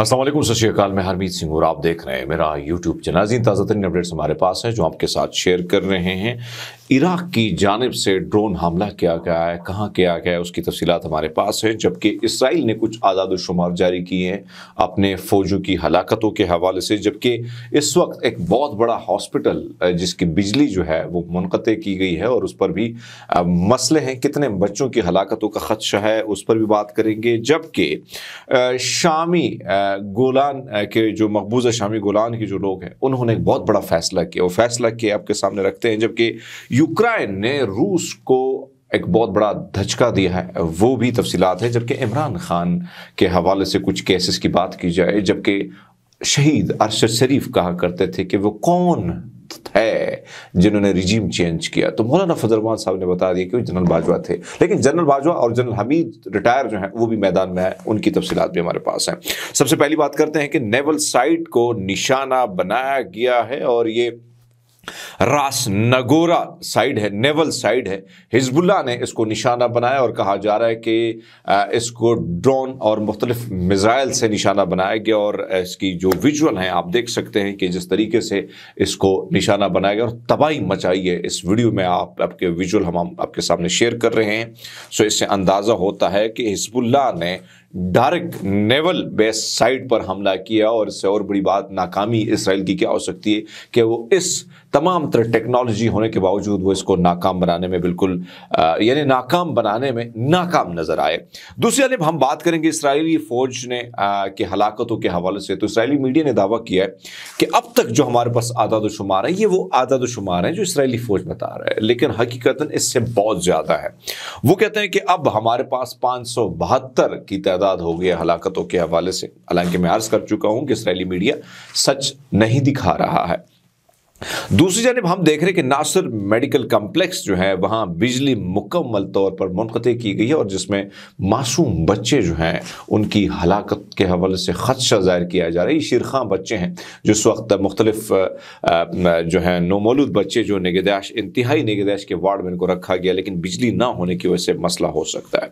असलम सत्याकाल मैं हरमीत सिंह और आप देख रहे हैं मेरा यूट्यूब चैनल ताज़ा तरीन अपडेट्स हमारे पास है जो आपके साथ शेयर कर रहे हैं इराक की जानब से ड्रोन हमला किया गया है कहाँ किया गया है उसकी तफसीत हमारे पास है जबकि इसराइल ने कुछ आजाद शुमार जारी किए हैं अपने फौजों की हलाकतों के हवाले से जबकि इस वक्त एक बहुत बड़ा हॉस्पिटल जिसकी बिजली जो है वो मुनक़ की गई है और उस पर भी मसले हैं कितने बच्चों की हलाकतों का खदशा है उस पर भी बात करेंगे जबकि शामी गोलान के जो मकबूजा शामी गोलान के जो लोग हैं उन्होंने एक बहुत बड़ा फैसला किया वो फैसला किया आपके सामने रखते हैं जबकि यूक्रेन ने रूस को एक बहुत बड़ा धचका दिया है वो भी तफसीत है जबकि इमरान खान के हवाले से कुछ केसेस की बात की जाए जबकि शहीद अरशद शरीफ कहा करते थे कि वो कौन है जिन्होंने रिजीम चेंज किया तो मौलाना फजलमान साहब ने बता दिया कि वो जनरल बाजवा थे लेकिन जनरल बाजवा और जनरल हमीद रिटायर जो हैं वो भी मैदान में है उनकी तफसीत भी हमारे पास हैं सबसे पहली बात करते हैं कि नेवल साइट को निशाना बनाया गया है और ये रास नगोरा साइड है नेवल साइड है हिजबुल्ला ने इसको निशाना बनाया और कहा जा रहा है कि इसको ड्रोन और मुख्तलिफ मिज़ाइल से निशाना बनाया गया और इसकी जो विजुअल है आप देख सकते हैं कि जिस तरीके से इसको निशाना बनाया गया और तबाही मचाई है इस वीडियो में आप आपके विजुअल हम आपके सामने शेयर कर रहे हैं सो इससे अंदाज़ा होता है कि हिजबुल्ला ने डायरेक्ट नेवल बेस साइट पर हमला किया और इससे और बड़ी बात नाकामी इसराइल की क्या हो सकती है कि वो इस तमाम तरह टेक्नोलॉजी होने के बावजूद वो इसको नाकाम बनाने में बिल्कुल यानी नाकाम बनाने में नाकाम नज़र आए दूसरी जानब हम बात करेंगे इसराइली फ़ौज ने के हलाकतों के हवाले से तो इसराइली मीडिया ने दावा किया है कि अब तक जो हमारे पास आदाद शुमार है ये वो आदाद शुमार हैं जो इसराइली फ़ौज बता रहा है लेकिन हकीकता इससे बहुत ज़्यादा है वो कहते हैं कि अब हमारे पास पाँच की तादाद तादाद हो गया हलाकतों के हवाले से हालांकि मैं अर्ज कर चुका हूं कि इसराइली मीडिया सच नहीं दिखा रहा है दूसरी जानब हम देख रहे हैं कि नासिर मेडिकल कम्प्लेक्स जो है वहाँ बिजली मुकम्मल तौर पर मुनत की गई है और जिसमें मासूम बच्चे जो हैं उनकी हलाकत के हवाले से खदशा जाहिर किया जा रहा है शिरखा बच्चे हैं जो इस वक्त मुख्तलिफ जो है नोमोलूद बच्चे जो निगदाश इंतहाई निगदाश के वार्ड में इनको रखा गया लेकिन बिजली ना होने की वजह से मसला हो सकता है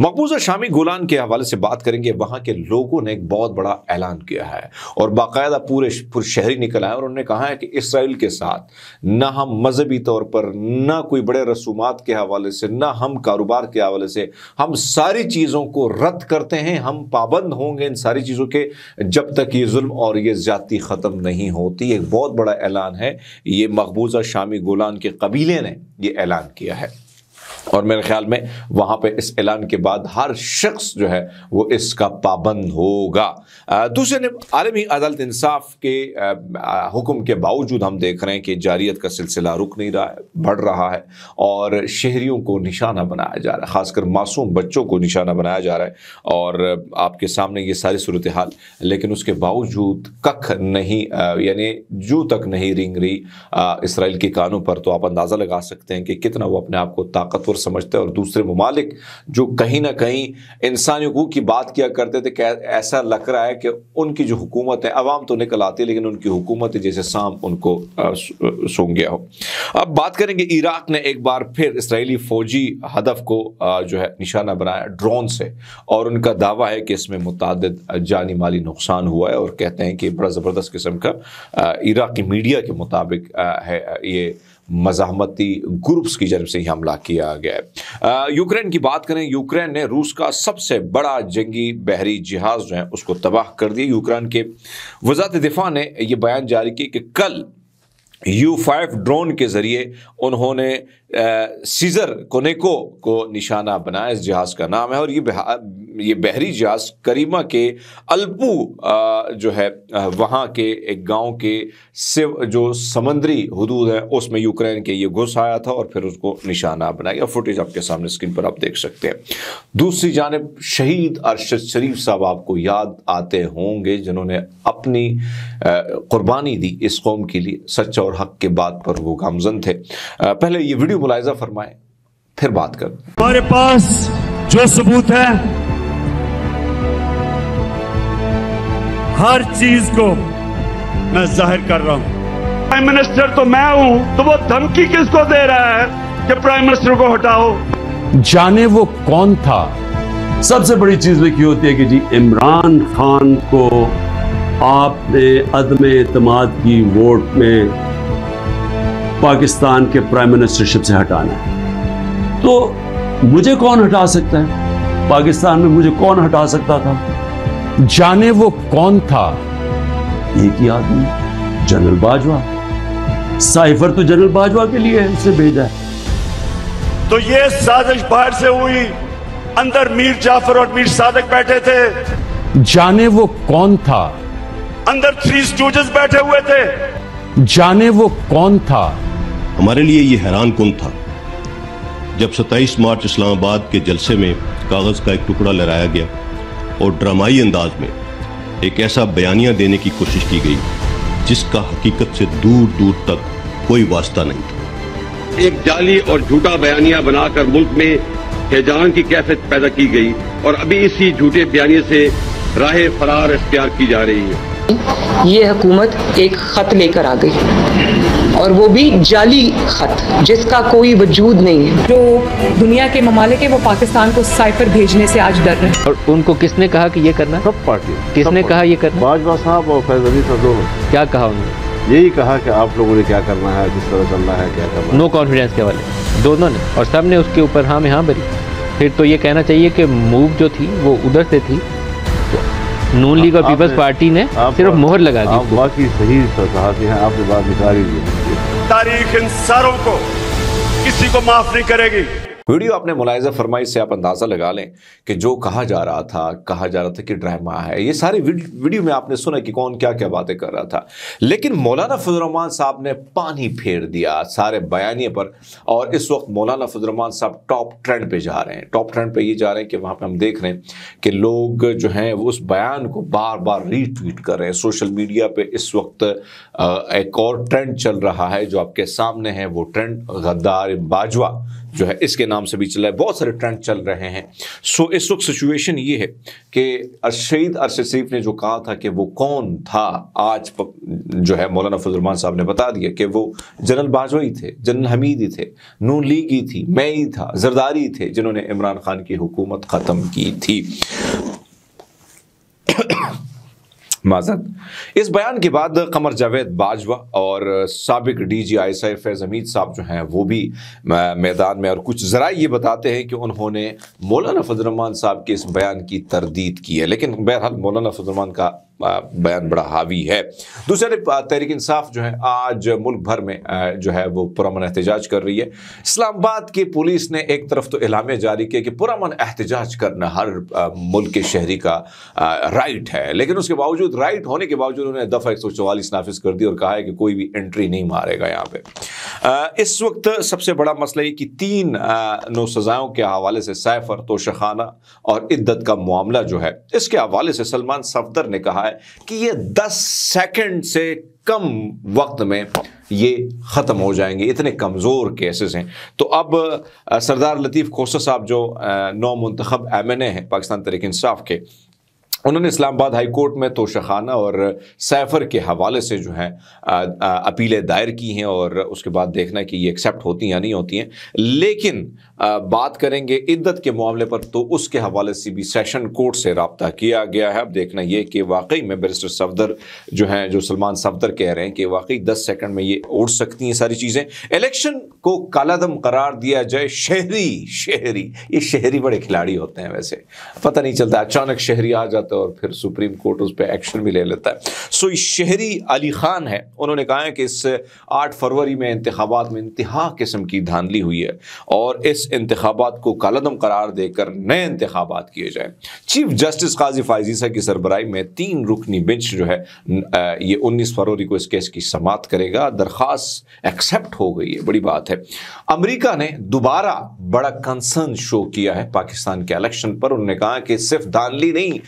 मकबूजा शामी गुलान के हवाले से बात करेंगे वहाँ के लोगों ने एक बहुत बड़ा ऐलान किया है और बाकायदा पूरे शहरी निकला है और उन्होंने कहा है कि इसराइल स्टाइल के साथ ना हम मजहबी तौर पर ना कोई बड़े रसूमात के हवाले से ना हम कारोबार के हवाले से हम सारी चीज़ों को रद्द करते हैं हम पाबंद होंगे इन सारी चीज़ों के जब तक ये जुल्म और ये ज्यादा ख़त्म नहीं होती एक बहुत बड़ा ऐलान है ये मकबूजा शामी गोलान के कबीले ने यह ऐलान किया है और मेरे ख्याल में वहाँ पे इस ऐलान के बाद हर शख्स जो है वो इसका पाबंद होगा दूसरे ने आलमी अदालत इंसाफ के हुक्म के बावजूद हम देख रहे हैं कि जारियत का सिलसिला रुक नहीं रहा है बढ़ रहा है और शहरीों को निशाना बनाया जा रहा है ख़ासकर मासूम बच्चों को निशाना बनाया जा रहा है और आपके सामने ये सारी सूरत हाल लेकिन उसके बावजूद कख नहीं यानी जू तक नहीं रिंग रही इसराइल के कानों पर तो आप अंदाज़ा लगा सकते हैं कि कितना वो अपने आप को ताकत तस्वर समझते हैं और दूसरे ममालिक जो कहीं ना कहीं इंसानी हकूक की बात किया करते थे ऐसा लग रहा है कि उनकी जो हुकूमत है अवाम तो निकल आती है लेकिन उनकी हुकूमत है जैसे शाम उनको सूंघ गया हो अब बात करेंगे इराक ने एक बार फिर इसराइली फौजी हदफ को जो है निशाना बनाया ड्रोन से और उनका दावा है कि इसमें मुतद जानी माली नुकसान हुआ है और कहते हैं कि बड़ा ज़बरदस्त किस्म का इराक़ी मीडिया के मुताबिक है ये मजामती ग्रुप्स की जन्म से ही हमला किया गया यूक्रेन की बात करें यूक्रेन ने रूस का सबसे बड़ा जंगी बहरी जहाज जो है उसको तबाह कर दिया यूक्रेन के वजारत दिफा ने यह बयान जारी किया कि कल यू फाइव ड्रोन के ज़रिए उन्होंने सीजर कोनेको को निशाना बनाया इस जहाज़ का नाम है और ये ये बहरी जहाज़ करीमा के अल्पू जो है वहाँ के एक गांव के से जो समंदरी हदूद है उसमें यूक्रेन के ये घुस आया था और फिर उसको निशाना बनाया फुटेज आपके सामने स्क्रीन पर आप देख सकते हैं दूसरी जानब शहीद अरशद शरीफ साहब आपको याद आते होंगे जिन्होंने अपनी कुर्बानी दी इस कौम के लिए सच्चा और हक के बात पर वो गामजन थे पहले ये वीडियो मुलायजा फरमाए फिर बात कर हमारे पास जो सबूत है हर चीज को मैं जाहिर कर रहा हूं प्राइम मिनिस्टर तो मैं हूं तो वो धमकी किसको दे रहा है कि प्राइम मिनिस्टर को हटाओ जाने वो कौन था सबसे बड़ी चीज लिखी होती है कि जी इमरान खान को आपने अदम एतमाद की वोट में पाकिस्तान के प्राइम मिनिस्टरशिप से हटाना है तो मुझे कौन हटा सकता है पाकिस्तान में मुझे कौन हटा सकता था जाने वो कौन था एक ही आदमी जनरल बाजवा साइफर तो जनरल बाजवा के लिए इसे भेजा है तो ये साजिश बाहर से हुई अंदर मीर जाफर और मीर सादक बैठे थे जाने वो कौन था अंदर थ्री स्टूज बैठे हुए थे जाने वो कौन था हमारे लिए ये हैरान कन था जब 27 मार्च इस्लामाबाद के जलसे में कागज़ का एक टुकड़ा लहराया गया और ड्रामाई अंदाज में एक ऐसा बयानिया देने की कोशिश की गई जिसका हकीकत से दूर दूर तक कोई वास्ता नहीं था एक जाली और झूठा बयानिया बनाकर मुल्क में हैजान की कैफियत पैदा की गई और अभी इसी झूठे बयानी से राह फरार अख्तियार की जा रही है ये हुकूमत एक ख़त लेकर आ गई और वो भी जाली ख़त जिसका कोई वजूद नहीं है जो दुनिया के ममालिक है वो पाकिस्तान को साइफर भेजने से आज डर रहे हैं और उनको किसने कहा कि ये करना सब पार्टी किसने कहा ये करना भाजपा साहब और फैज अली साहब क्या कहा उन्होंने यही कहा कि आप लोगों ने क्या करना है जिस तरह चलना है क्या करना नो कॉन्फिडेंस के वाले दोनों ने और सब ने उसके ऊपर हाँ में हाँ भरी फिर तो ये कहना चाहिए कि मूव जो थी वो उधर से थी नून लीग और पीपल्स पार्टी ने सिर्फ मोहर लगा दी बाकी सही साहसी तो हैं हाँ, आपने बात निकाली तारीख इन सारों को किसी को माफ नहीं करेगी वीडियो आपने मुलायजा फरमाई से आप अंदाज़ा लगा लें कि जो कहा जा रहा था कहा जा रहा था कि ड्रामा है ये सारी वीडियो में आपने सुना कि कौन क्या क्या बातें कर रहा था लेकिन मौलाना फजलरहमान साहब ने पानी फेर दिया सारे बयानी पर और इस वक्त मौलाना फजलरहमान साहब टॉप ट्रेंड पे जा रहे हैं टॉप ट्रेंड पे ये जा रहे हैं कि वहाँ पर हम देख रहे हैं कि लोग जो हैं उस बयान को बार बार रीट्वीट कर रहे हैं सोशल मीडिया पर इस वक्त एक और ट्रेंड चल रहा है जो आपके सामने है वो ट्रेंड गद्दार बाजवा जो है इसके नाम से भी चल रहा है बहुत सारे ट्रेंड चल रहे हैं सो इस वक्त सिचुएशन ये है कि अरशद अरशद शरीफ ने जो कहा था कि वो कौन था आज जो है मौलाना फजलमान साहब ने बता दिया कि वो जनरल बाजवाई थे जनरल हमीद ही थे नू लीग ही थी मैं ही था जरदारी थे जिन्होंने इमरान खान की हुकूमत ख़त्म की थी माजद इस बयान के बाद कमर जावेद बाजवा और सबक D G I Saif Hameed साहब जो हैं वो भी मैदान में और कुछ ज़रा ये बताते हैं कि उन्होंने मौलाना फजलरमान साहब के इस बयान की तरदीद की है लेकिन बहरहाल मौलाना फजलरमान का बयान बड़ा हावी है दूसरे तहरीक इंसाफ जो है आज मुल्क भर में जो है वो पुरमन एहतजाज कर रही है इस्लामाबाद की पुलिस ने एक तरफ तो इलामे जारी किए कि पुरमन एहतजाज करना हर मुल्क के शहरी का राइट है लेकिन उसके बावजूद राइट होने के बावजूद उन्होंने दफ़ा एक सौ चवालीस नाफिज कर दी और कहा है कि कोई भी एंट्री नहीं मारेगा यहाँ पर इस वक्त सबसे बड़ा मसला ये कि तीन नौ सज़ाओं के हवाले से सैफर तोशखाना और इद्दत का मामला जो है इसके हवाले से सलमान सफदर ने कहा है कि ये दस सेकेंड से कम वक्त में ये ख़त्म हो जाएंगे इतने कमज़ोर केसेस हैं तो अब सरदार लतीफ़ खोसा साहब जो नौ मंतखब एम एन ए हैं पाकिस्तान तरीक इंसाफ के उन्होंने इस्लामाबाद हाई कोर्ट में तोशाखाना और सैफर के हवाले से जो है अपीलें दायर की हैं और उसके बाद देखना कि ये एक्सेप्ट होती हैं या नहीं होती हैं लेकिन बात करेंगे इद्दत के मामले पर तो उसके हवाले से भी सेशन कोर्ट से रबता किया गया है अब देखना यह कि वाकई में बैरिस्टर सफदर जो हैं जो सलमान सफदर कह रहे हैं कि वाकई दस सेकेंड में ये उड़ सकती हैं सारी चीज़ें इलेक्शन को कालादम करार दिया जाए शहरी शहरी ये शहरी बड़े खिलाड़ी होते हैं वैसे पता नहीं चलता अचानक शहरी आ जाता जाता है और फिर सुप्रीम कोर्ट उस पर एक्शन भी ले लेता है सो शहरी अली खान है उन्होंने कहा है कि इस आठ फरवरी में इंतबात में इंतहा किस्म की धांधली हुई है और इस इंतबात को कलदम करार देकर नए इंतबात किए जाए चीफ जस्टिस काजी फायजीसा की सरबराई में तीन रुकनी बेंच जो है ये उन्नीस फरवरी को इस केस की समाप्त करेगा दरख्वास्त एक्सेप्ट हो गई है बड़ी बात है अमरीका ने दोबारा बड़ा कंसर्न शो किया है पाकिस्तान के इलेक्शन पर उन्होंने कहा कि सिर्फ धानली नहीं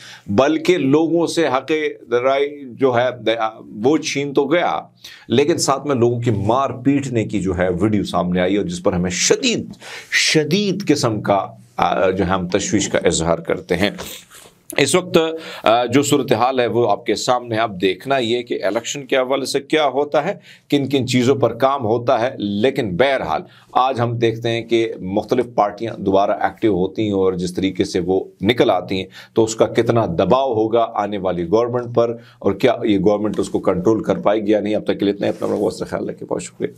बल्कि लोगों से हक दराई जो है वो छीन तो गया लेकिन साथ में लोगों की मार पीटने की जो है वीडियो सामने आई और जिस पर हमें शदीद शदीद किस्म का जो है हम तश्वीश का इजहार करते हैं इस वक्त जो सूरत हाल है वो आपके सामने आप देखना ये कि इलेक्शन के हवाले से क्या होता है किन किन चीज़ों पर काम होता है लेकिन बहरहाल आज हम देखते हैं कि मुख्तलिफ पार्टियाँ दोबारा एक्टिव होती हैं और जिस तरीके से वो निकल आती हैं तो उसका कितना दबाव होगा आने वाली गवर्नमेंट पर और क्या ये गवर्नमेंट उसको कंट्रोल कर पाएगी या नहीं अब तक के लिए इतना अपना बहुत ख्याल रखें बहुत शुक्रिया